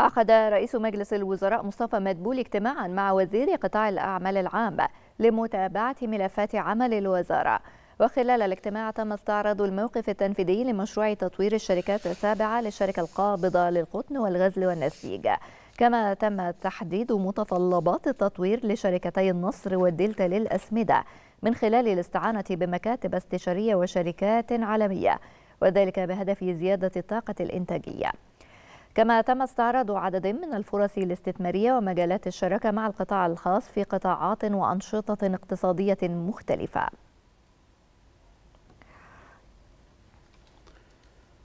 عقد رئيس مجلس الوزراء مصطفى مدبول اجتماعا مع وزير قطاع الأعمال العام لمتابعة ملفات عمل الوزارة وخلال الاجتماع تم استعراض الموقف التنفيذي لمشروع تطوير الشركات التابعة للشركة القابضة للقطن والغزل والنسيج كما تم تحديد متطلبات التطوير لشركتي النصر والدلتا للأسمدة من خلال الاستعانة بمكاتب استشارية وشركات عالمية وذلك بهدف زيادة الطاقة الإنتاجية كما تم استعراض عدد من الفرص الاستثمارية ومجالات الشراكة مع القطاع الخاص في قطاعات وأنشطة اقتصادية مختلفة